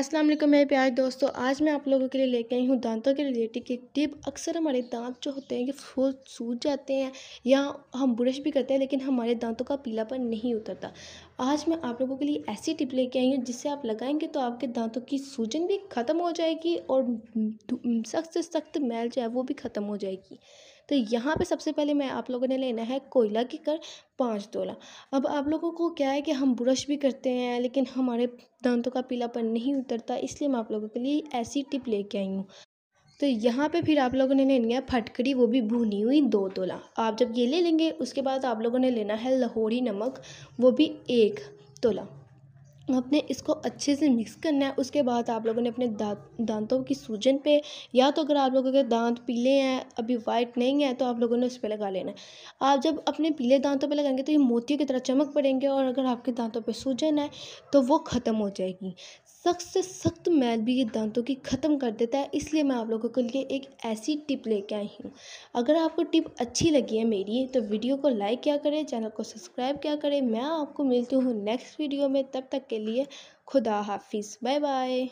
अस्सलाम वालेकुम मेरे प्यारे दोस्तों आज मैं आप लोगों के लिए लेके आई हूँ दांतों के रिलेटेड की टिप अक्सर हमारे दांत जो होते हैं कि फूल सूज जाते हैं या हम ब्रश भी करते हैं लेकिन हमारे दांतों का पीलापन नहीं उतरता आज मैं आप लोगों के लिए ऐसी टिप लेके आई हूँ जिससे आप लगाएंगे तो आपके दांतों की सूजन भी ख़त्म हो जाएगी और सख्त से सख्त मैल जो है वो भी ख़त्म हो जाएगी तो यहाँ पे सबसे पहले मैं आप लोगों ने लेना है कोयला की कर पाँच तोला अब आप लोगों को क्या है कि हम ब्रश भी करते हैं लेकिन हमारे दांतों का पीलापन नहीं उतरता इसलिए मैं आप लोगों के लिए ऐसी टिप लेके आई हूँ तो यहाँ पे फिर आप लोगों ने लेनी है फटकड़ी वो भी भुनी हुई दो तोला आप जब ये ले लेंगे उसके बाद आप लोगों ने लेना है लाहौरी नमक वो भी एक तोला आपने इसको अच्छे से मिक्स करना है उसके बाद आप लोगों ने अपने दांत दांतों की सूजन पे या तो अगर आप लोगों के दांत पीले हैं अभी वाइट नहीं है तो आप लोगों ने उस पर लगा लेना है आप जब अपने पीले दांतों पे लगाएंगे तो ये मोतियों की तरह चमक पड़ेंगे और अगर आपके दांतों पे सूजन है तो वो ख़त्म हो जाएगी सख्त से सख्त मैल भी ये दांतों की ख़त्म कर देता है इसलिए मैं आप लोगों के लिए एक ऐसी टिप लेके आई हूँ अगर आपको टिप अच्छी लगी है मेरी तो वीडियो को लाइक क्या करें चैनल को सब्सक्राइब क्या करें मैं आपको मिलती हूँ नेक्स्ट वीडियो में तब तक के लिए खुदा हाफिज़ बाय बाय